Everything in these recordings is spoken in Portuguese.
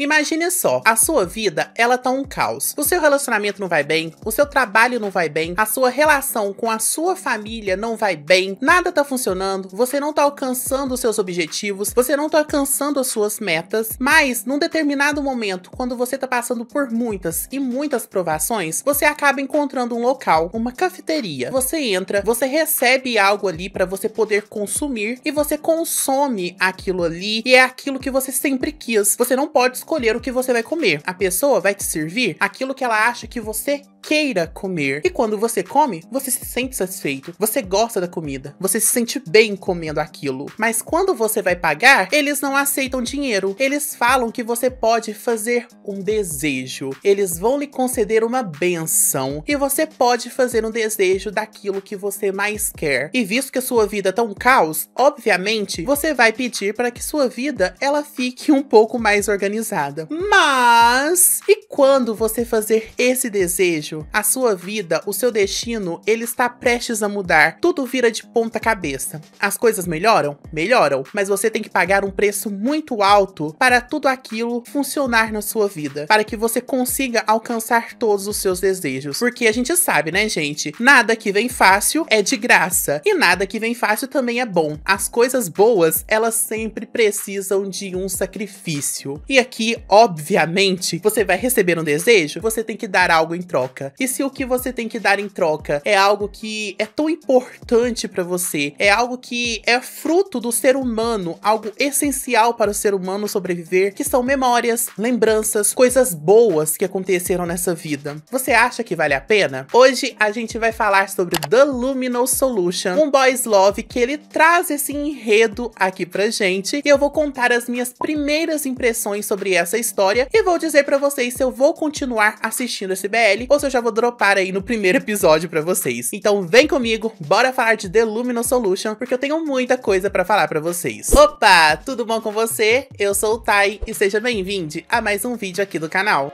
Imagine só, a sua vida, ela tá um caos. O seu relacionamento não vai bem, o seu trabalho não vai bem, a sua relação com a sua família não vai bem, nada tá funcionando, você não tá alcançando os seus objetivos, você não tá alcançando as suas metas, mas num determinado momento, quando você tá passando por muitas e muitas provações, você acaba encontrando um local, uma cafeteria. Você entra, você recebe algo ali para você poder consumir e você consome aquilo ali e é aquilo que você sempre quis. Você não pode escolher o que você vai comer. A pessoa vai te servir aquilo que ela acha que você queira comer. E quando você come, você se sente satisfeito, você gosta da comida, você se sente bem comendo aquilo. Mas quando você vai pagar, eles não aceitam dinheiro. Eles falam que você pode fazer um desejo. Eles vão lhe conceder uma benção e você pode fazer um desejo daquilo que você mais quer. E visto que a sua vida é tá um caos, obviamente, você vai pedir para que sua vida ela fique um pouco mais organizada mas e quando você fazer esse desejo, a sua vida, o seu destino, ele está prestes a mudar. Tudo vira de ponta cabeça. As coisas melhoram? Melhoram, mas você tem que pagar um preço muito alto para tudo aquilo funcionar na sua vida, para que você consiga alcançar todos os seus desejos. Porque a gente sabe, né, gente? Nada que vem fácil é de graça e nada que vem fácil também é bom. As coisas boas, elas sempre precisam de um sacrifício. E aqui que, obviamente, você vai receber um desejo, você tem que dar algo em troca. E se o que você tem que dar em troca é algo que é tão importante para você, é algo que é fruto do ser humano, algo essencial para o ser humano sobreviver, que são memórias, lembranças, coisas boas que aconteceram nessa vida. Você acha que vale a pena? Hoje a gente vai falar sobre The Luminal Solution, um boys love que ele traz esse enredo aqui pra gente, e eu vou contar as minhas primeiras impressões sobre sobre essa história e vou dizer para vocês se eu vou continuar assistindo esse BL ou se eu já vou dropar aí no primeiro episódio para vocês. Então vem comigo, bora falar de The Lumino Solution, porque eu tenho muita coisa para falar para vocês. Opa, tudo bom com você? Eu sou o Tai e seja bem-vindo a mais um vídeo aqui do canal.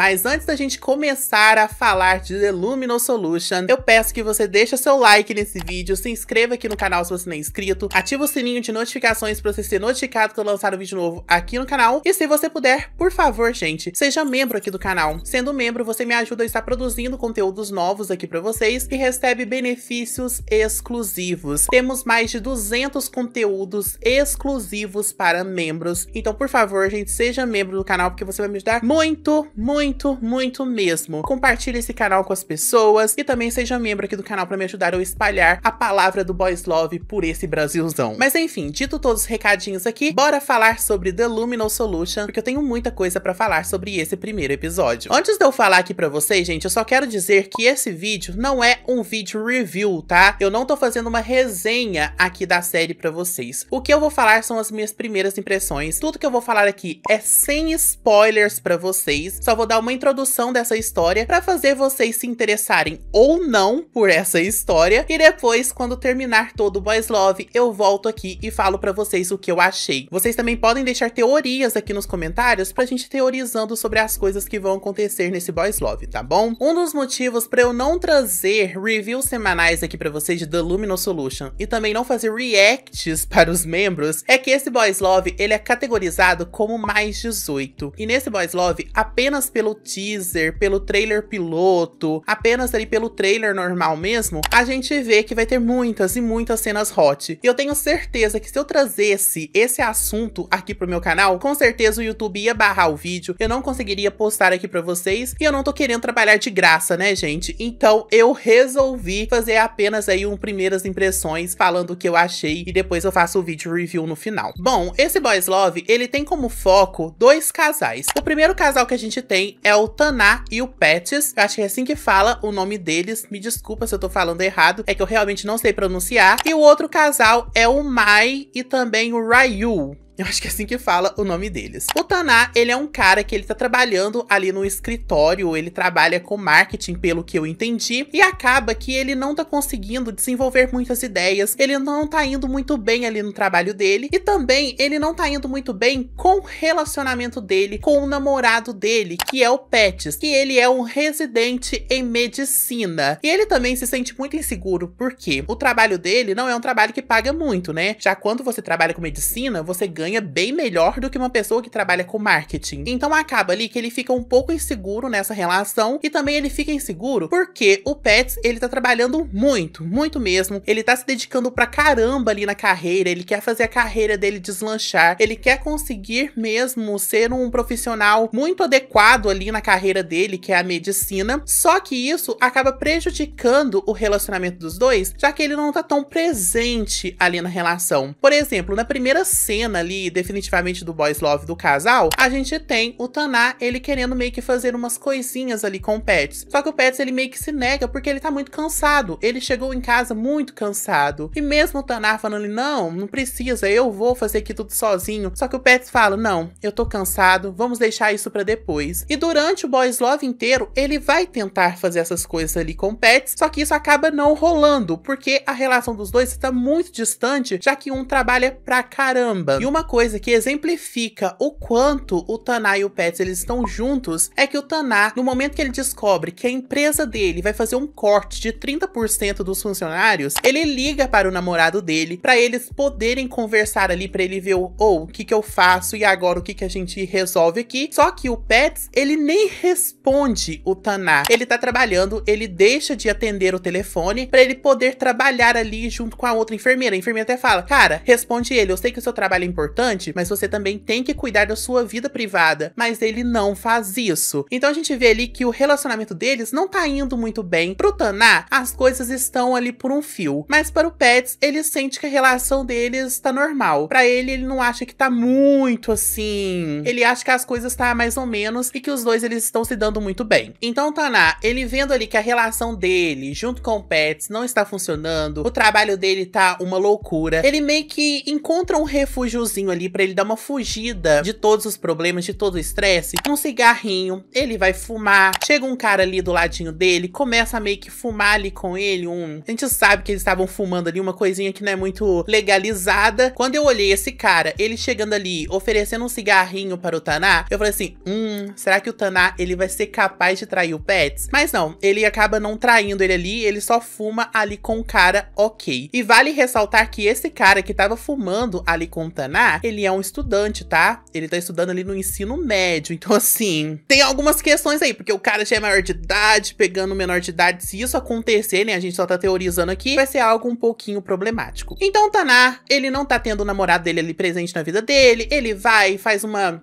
Mas antes da gente começar a falar de The Lumino Solution, eu peço que você deixe seu like nesse vídeo, se inscreva aqui no canal se você não é inscrito, ativa o sininho de notificações para você ser notificado quando lançar um vídeo novo aqui no canal. E se você puder, por favor, gente, seja membro aqui do canal. Sendo membro, você me ajuda a estar produzindo conteúdos novos aqui para vocês e recebe benefícios exclusivos. Temos mais de 200 conteúdos exclusivos para membros. Então, por favor, gente, seja membro do canal, porque você vai me ajudar muito, muito muito, muito mesmo. Compartilhe esse canal com as pessoas e também seja membro aqui do canal para me ajudar a espalhar a palavra do Boys Love por esse Brasilzão. Mas enfim, dito todos os recadinhos aqui, bora falar sobre The Luminal Solution, porque eu tenho muita coisa para falar sobre esse primeiro episódio. Antes de eu falar aqui para vocês, gente, eu só quero dizer que esse vídeo não é um vídeo review, tá? Eu não tô fazendo uma resenha aqui da série para vocês. O que eu vou falar são as minhas primeiras impressões. Tudo que eu vou falar aqui é sem spoilers para vocês. Só vou dar uma introdução dessa história para fazer vocês se interessarem ou não por essa história. E depois, quando terminar todo o Boys Love, eu volto aqui e falo para vocês o que eu achei. Vocês também podem deixar teorias aqui nos comentários pra gente teorizando sobre as coisas que vão acontecer nesse Boys Love, tá bom? Um dos motivos para eu não trazer reviews semanais aqui para vocês de The Lumino Solution e também não fazer reacts para os membros é que esse Boys Love ele é categorizado como mais 18. E nesse Boys Love, apenas pelo pelo teaser, pelo trailer piloto, apenas ali pelo trailer normal mesmo, a gente vê que vai ter muitas e muitas cenas hot. E eu tenho certeza que se eu trazesse esse assunto aqui pro meu canal, com certeza o YouTube ia barrar o vídeo, eu não conseguiria postar aqui pra vocês, e eu não tô querendo trabalhar de graça, né, gente? Então eu resolvi fazer apenas aí um primeiras impressões, falando o que eu achei, e depois eu faço o vídeo review no final. Bom, esse Boys Love, ele tem como foco dois casais. O primeiro casal que a gente tem é o Taná e o Pets. Eu acho que é assim que fala o nome deles. Me desculpa se eu tô falando errado, é que eu realmente não sei pronunciar. E o outro casal é o Mai e também o Ryu. Eu acho que é assim que fala o nome deles. O Taná, ele é um cara que ele tá trabalhando ali no escritório, ele trabalha com marketing, pelo que eu entendi, e acaba que ele não tá conseguindo desenvolver muitas ideias, ele não tá indo muito bem ali no trabalho dele, e também ele não tá indo muito bem com o relacionamento dele com o namorado dele, que é o Pets, que ele é um residente em medicina. E ele também se sente muito inseguro, porque o trabalho dele não é um trabalho que paga muito, né? Já quando você trabalha com medicina, você ganha ganha bem melhor do que uma pessoa que trabalha com marketing. Então acaba ali que ele fica um pouco inseguro nessa relação e também ele fica inseguro porque o Pets ele tá trabalhando muito, muito mesmo. Ele tá se dedicando pra caramba ali na carreira, ele quer fazer a carreira dele deslanchar, ele quer conseguir mesmo ser um profissional muito adequado ali na carreira dele, que é a medicina. Só que isso acaba prejudicando o relacionamento dos dois, já que ele não tá tão presente ali na relação. Por exemplo, na primeira cena ali definitivamente do boys love do casal, a gente tem o Taná, ele querendo meio que fazer umas coisinhas ali com o Pets. Só que o Pets, ele meio que se nega porque ele tá muito cansado. Ele chegou em casa muito cansado. E mesmo o Taná falando, não, não precisa, eu vou fazer aqui tudo sozinho. Só que o Pets fala, não, eu tô cansado, vamos deixar isso para depois. E durante o boys love inteiro, ele vai tentar fazer essas coisas ali com o Pets, só que isso acaba não rolando, porque a relação dos dois está muito distante, já que um trabalha pra caramba. E uma uma coisa que exemplifica o quanto o Taná e o Pets eles estão juntos é que o Taná, no momento que ele descobre que a empresa dele vai fazer um corte de 30% dos funcionários, ele liga para o namorado dele para eles poderem conversar ali para ele ver o oh, o que que eu faço e agora o que que a gente resolve aqui. Só que o Pets, ele nem responde o Taná. Ele tá trabalhando, ele deixa de atender o telefone para ele poder trabalhar ali junto com a outra enfermeira. A enfermeira até fala: "Cara, responde ele, eu sei que o seu trabalho é importante, importante, mas você também tem que cuidar da sua vida privada. Mas ele não faz isso. Então a gente vê ali que o relacionamento deles não tá indo muito bem. Pro Taná, as coisas estão ali por um fio. Mas para o Pets, ele sente que a relação deles tá normal. Para ele, ele não acha que tá muito assim. Ele acha que as coisas tá mais ou menos e que os dois eles estão se dando muito bem. Então Taná, ele vendo ali que a relação dele junto com o Pets não está funcionando, o trabalho dele tá uma loucura. Ele meio que encontra um refúgiozinho ali para ele dar uma fugida de todos os problemas, de todo o estresse. Um cigarrinho, ele vai fumar. Chega um cara ali do ladinho dele, começa a meio que fumar ali com ele. Um... A gente sabe que eles estavam fumando ali uma coisinha que não é muito legalizada. Quando eu olhei esse cara, ele chegando ali, oferecendo um cigarrinho para o Taná, eu falei assim, hum, será que o Taná, ele vai ser capaz de trair o Pets? Mas não, ele acaba não traindo ele ali, ele só fuma ali com o cara ok. E vale ressaltar que esse cara que tava fumando ali com o Taná, ele é um estudante, tá? Ele tá estudando ali no ensino médio. Então, assim, tem algumas questões aí, porque o cara já é maior de idade, pegando menor de idade. Se isso acontecer, né? A gente só tá teorizando aqui, vai ser algo um pouquinho problemático. Então, Taná, ele não tá tendo o namorado dele ali presente na vida dele. Ele vai, faz uma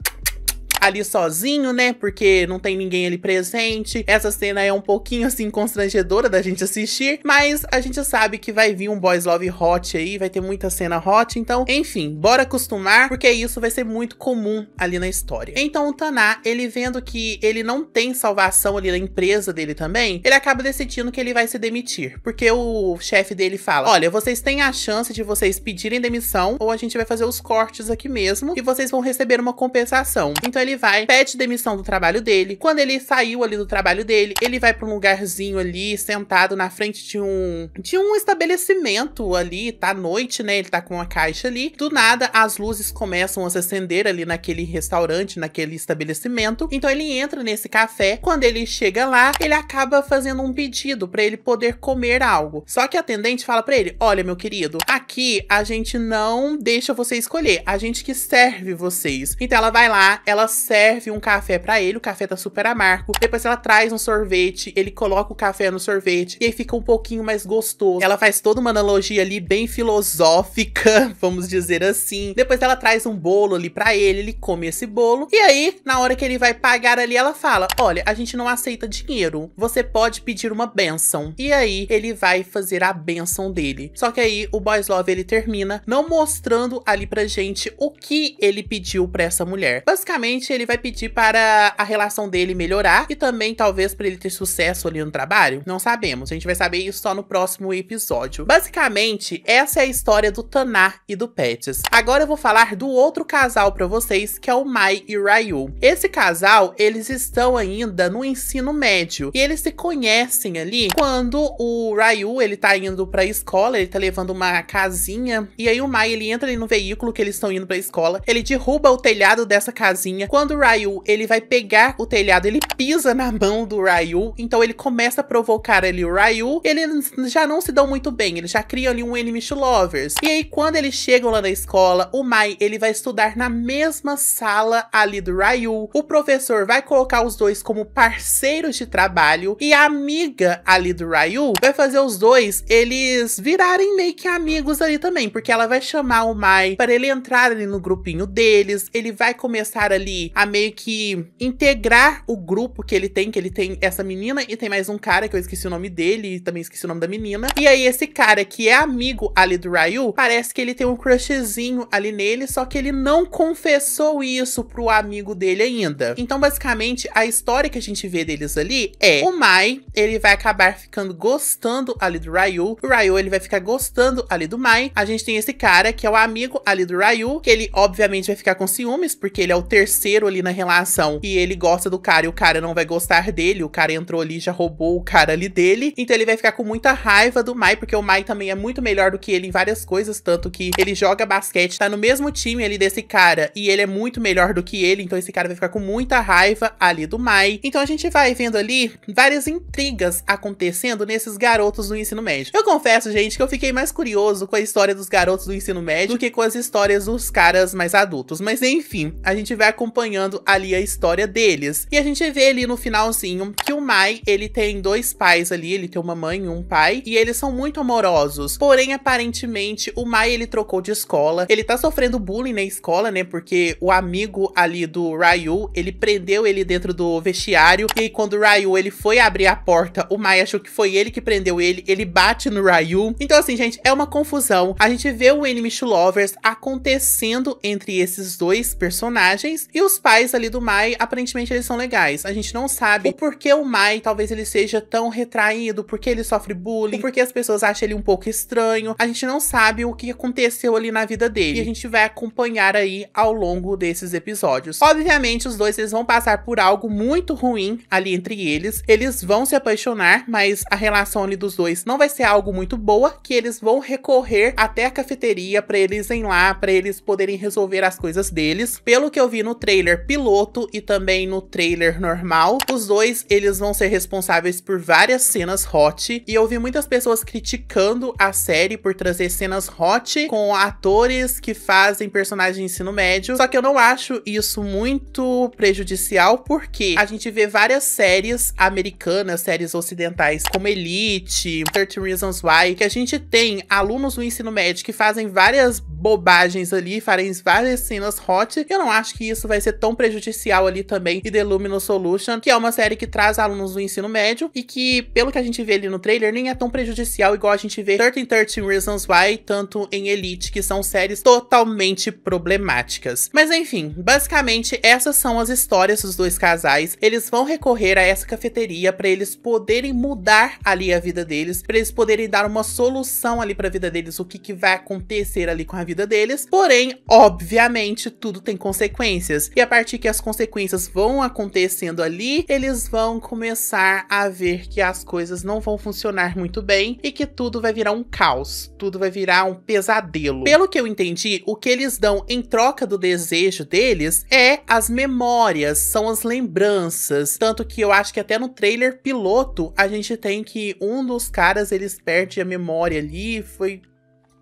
ali sozinho, né? Porque não tem ninguém ali presente. Essa cena é um pouquinho assim constrangedora da gente assistir, mas a gente sabe que vai vir um boys love hot aí, vai ter muita cena hot, então, enfim, bora acostumar, porque isso vai ser muito comum ali na história. Então o Taná, ele vendo que ele não tem salvação ali na empresa dele também, ele acaba decidindo que ele vai se demitir, porque o chefe dele fala: "Olha, vocês têm a chance de vocês pedirem demissão ou a gente vai fazer os cortes aqui mesmo e vocês vão receber uma compensação". Então ele vai, pede demissão do trabalho dele. Quando ele saiu ali do trabalho dele, ele vai para um lugarzinho ali, sentado na frente de um de um estabelecimento ali, tá à noite, né? Ele tá com uma caixa ali. Do nada, as luzes começam a se acender ali naquele restaurante, naquele estabelecimento. Então ele entra nesse café. Quando ele chega lá, ele acaba fazendo um pedido para ele poder comer algo. Só que a atendente fala para ele: "Olha, meu querido, aqui a gente não deixa você escolher, a gente que serve vocês". Então ela vai lá, ela serve um café para ele, o café tá super amargo. Depois ela traz um sorvete, ele coloca o café no sorvete e aí fica um pouquinho mais gostoso. Ela faz toda uma analogia ali bem filosófica, vamos dizer assim. Depois ela traz um bolo ali para ele, ele come esse bolo. E aí, na hora que ele vai pagar ali, ela fala: "Olha, a gente não aceita dinheiro. Você pode pedir uma benção". E aí ele vai fazer a benção dele. Só que aí o Boys Love ele termina não mostrando ali pra gente o que ele pediu para essa mulher. Basicamente ele vai pedir para a relação dele melhorar e também talvez para ele ter sucesso ali no trabalho. Não sabemos, a gente vai saber isso só no próximo episódio. Basicamente, essa é a história do Tanar e do Pets. Agora eu vou falar do outro casal para vocês, que é o Mai e Ryu. Esse casal, eles estão ainda no ensino médio e eles se conhecem ali quando o Ryu, ele tá indo para a escola, ele tá levando uma casinha e aí o Mai ele entra ali no veículo que eles estão indo para a escola, ele derruba o telhado dessa casinha quando o Ryu ele vai pegar o telhado, ele pisa na mão do Ryu, então ele começa a provocar ali o Ryu, eles já não se dão muito bem, eles já criam ali um enemies to lovers. E aí quando eles chegam lá na escola, o Mai ele vai estudar na mesma sala ali do Ryu, o professor vai colocar os dois como parceiros de trabalho e a amiga ali do Ryu vai fazer os dois eles virarem meio que amigos ali também, porque ela vai chamar o Mai para ele entrar ali no grupinho deles, ele vai começar ali a meio que integrar o grupo que ele tem, que ele tem essa menina e tem mais um cara que eu esqueci o nome dele e também esqueci o nome da menina. E aí esse cara que é amigo ali do Ryu, parece que ele tem um crushzinho ali nele, só que ele não confessou isso pro amigo dele ainda. Então, basicamente, a história que a gente vê deles ali é o Mai, ele vai acabar ficando gostando ali do Ryu, o Ryu ele vai ficar gostando ali do Mai. A gente tem esse cara que é o amigo ali do Ryu, que ele obviamente vai ficar com ciúmes porque ele é o terceiro ali na relação e ele gosta do cara e o cara não vai gostar dele, o cara entrou ali e já roubou o cara ali dele, então ele vai ficar com muita raiva do Mai, porque o Mai também é muito melhor do que ele em várias coisas, tanto que ele joga basquete, tá no mesmo time ali desse cara e ele é muito melhor do que ele, então esse cara vai ficar com muita raiva ali do Mai. Então a gente vai vendo ali várias intrigas acontecendo nesses garotos do ensino médio. Eu confesso, gente, que eu fiquei mais curioso com a história dos garotos do ensino médio do que com as histórias dos caras mais adultos, mas enfim, a gente vai acompanhando acompanhando ali a história deles. E a gente vê ali no finalzinho que o Mai, ele tem dois pais ali, ele tem uma mãe e um pai, e eles são muito amorosos. Porém, aparentemente, o Mai, ele trocou de escola, ele tá sofrendo bullying na escola, né, porque o amigo ali do Ryu, ele prendeu ele dentro do vestiário, e aí quando o Ryu, ele foi abrir a porta, o Mai achou que foi ele que prendeu ele, ele bate no Ryu. Então, assim, gente, é uma confusão. A gente vê o Enemy Lovers acontecendo entre esses dois personagens, e os os pais ali do Mai, aparentemente eles são legais. A gente não sabe o porquê o Mai, talvez ele seja tão retraído, porque ele sofre bullying, porque as pessoas acham ele um pouco estranho. A gente não sabe o que aconteceu ali na vida dele. E a gente vai acompanhar aí ao longo desses episódios. Obviamente, os dois eles vão passar por algo muito ruim ali entre eles. Eles vão se apaixonar, mas a relação ali dos dois não vai ser algo muito boa, que eles vão recorrer até a cafeteria para eles irem lá, para eles poderem resolver as coisas deles. Pelo que eu vi no trailer, trailer piloto e também no trailer normal. Os dois, eles vão ser responsáveis por várias cenas hot, e eu vi muitas pessoas criticando a série por trazer cenas hot com atores que fazem personagens de ensino médio, só que eu não acho isso muito prejudicial, porque a gente vê várias séries americanas, séries ocidentais, como Elite, 13 Reasons Why, que a gente tem alunos do ensino médio que fazem várias bobagens ali, fazem várias cenas hot, eu não acho que isso vai ser ser tão prejudicial ali também e The Luminous Solution, que é uma série que traz alunos do ensino médio e que, pelo que a gente vê ali no trailer, nem é tão prejudicial igual a gente vê 13 13 Reasons Why, tanto em Elite, que são séries totalmente problemáticas. Mas enfim, basicamente essas são as histórias dos dois casais. Eles vão recorrer a essa cafeteria para eles poderem mudar ali a vida deles, para eles poderem dar uma solução ali para a vida deles, o que, que vai acontecer ali com a vida deles. Porém, obviamente, tudo tem consequências e a partir que as consequências vão acontecendo ali, eles vão começar a ver que as coisas não vão funcionar muito bem e que tudo vai virar um caos, tudo vai virar um pesadelo. Pelo que eu entendi, o que eles dão em troca do desejo deles é as memórias, são as lembranças, tanto que eu acho que até no trailer piloto a gente tem que um dos caras eles perde a memória ali, foi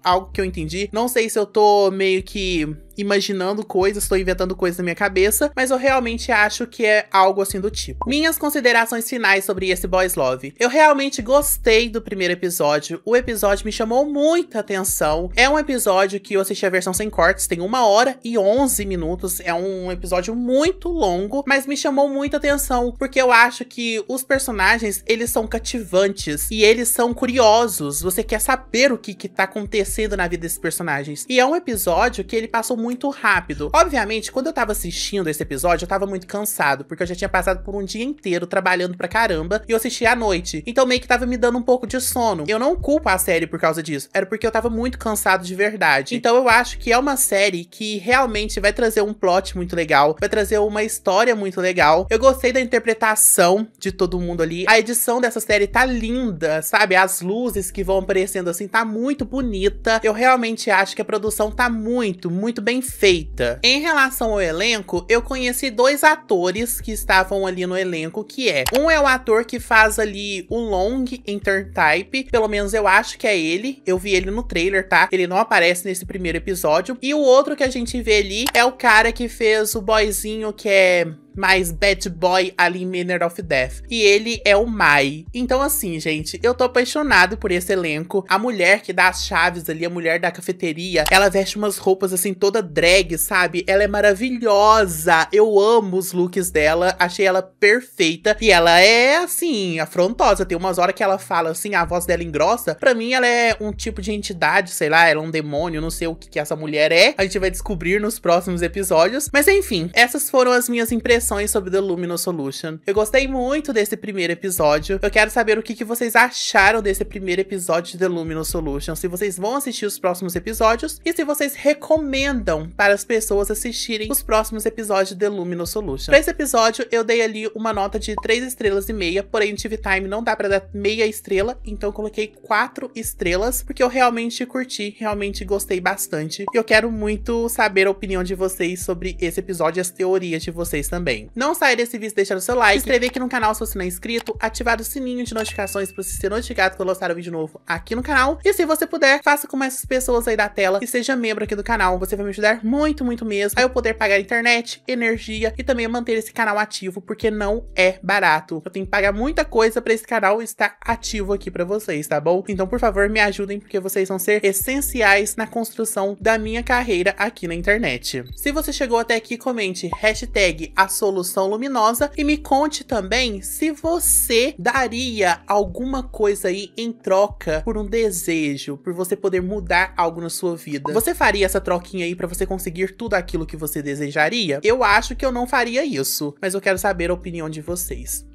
algo que eu entendi. Não sei se eu tô meio que imaginando coisas, estou inventando coisas na minha cabeça, mas eu realmente acho que é algo assim do tipo. Minhas considerações finais sobre esse Boys Love. Eu realmente gostei do primeiro episódio, o episódio me chamou muita atenção. É um episódio que eu assisti a versão sem cortes, tem uma hora e onze minutos, é um episódio muito longo, mas me chamou muita atenção, porque eu acho que os personagens, eles são cativantes e eles são curiosos, você quer saber o que que tá acontecendo na vida desses personagens. E é um episódio que ele passou muito rápido. Obviamente, quando eu tava assistindo esse episódio, eu tava muito cansado, porque eu já tinha passado por um dia inteiro trabalhando pra caramba e eu assisti à noite. Então meio que tava me dando um pouco de sono. Eu não culpo a série por causa disso, era porque eu tava muito cansado de verdade. Então eu acho que é uma série que realmente vai trazer um plot muito legal, vai trazer uma história muito legal. Eu gostei da interpretação de todo mundo ali. A edição dessa série tá linda, sabe? As luzes que vão aparecendo assim tá muito bonita. Eu realmente acho que a produção tá muito, muito bem bem feita. Em relação ao elenco, eu conheci dois atores que estavam ali no elenco, que é... Um é o ator que faz ali o Long em Type, pelo menos eu acho que é ele, eu vi ele no trailer, tá? Ele não aparece nesse primeiro episódio. E o outro que a gente vê ali é o cara que fez o boyzinho que é mais bad boy ali Manner of Death. E ele é o Mai. Então, assim, gente, eu tô apaixonado por esse elenco. A mulher que dá as chaves ali, a mulher da cafeteria, ela veste umas roupas assim, toda drag, sabe? Ela é maravilhosa. Eu amo os looks dela, achei ela perfeita. E ela é, assim, afrontosa. Tem umas horas que ela fala assim, a voz dela engrossa. Pra mim, ela é um tipo de entidade, sei lá, ela é um demônio, não sei o que, que essa mulher é. A gente vai descobrir nos próximos episódios. Mas enfim, essas foram as minhas impressões impressões sobre The Lumino Solution. Eu gostei muito desse primeiro episódio. Eu quero saber o que, que vocês acharam desse primeiro episódio de The Lumino Solution, se vocês vão assistir os próximos episódios e se vocês recomendam para as pessoas assistirem os próximos episódios de The Lumino Solution. Para esse episódio, eu dei ali uma nota de 3 estrelas e meia, porém o TV Time não dá para dar meia estrela, então eu coloquei 4 estrelas, porque eu realmente curti, realmente gostei bastante. E eu quero muito saber a opinião de vocês sobre esse episódio e as teorias de vocês também também. Não saia desse vídeo deixando seu like, inscrever aqui no canal se você não é inscrito, ativar o sininho de notificações para você ser notificado quando eu lançar um vídeo novo aqui no canal. E se você puder, faça como essas pessoas aí da tela e seja membro aqui do canal. Você vai me ajudar muito, muito mesmo a eu poder pagar internet, energia e também manter esse canal ativo, porque não é barato. Eu tenho que pagar muita coisa para esse canal estar ativo aqui para vocês, tá bom? Então, por favor, me ajudem, porque vocês vão ser essenciais na construção da minha carreira aqui na internet. Se você chegou até aqui, comente hashtag sua solução luminosa e me conte também se você daria alguma coisa aí em troca por um desejo, por você poder mudar algo na sua vida. Você faria essa troquinha aí para você conseguir tudo aquilo que você desejaria? Eu acho que eu não faria isso, mas eu quero saber a opinião de vocês.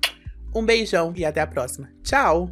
Um beijão e até a próxima. Tchau!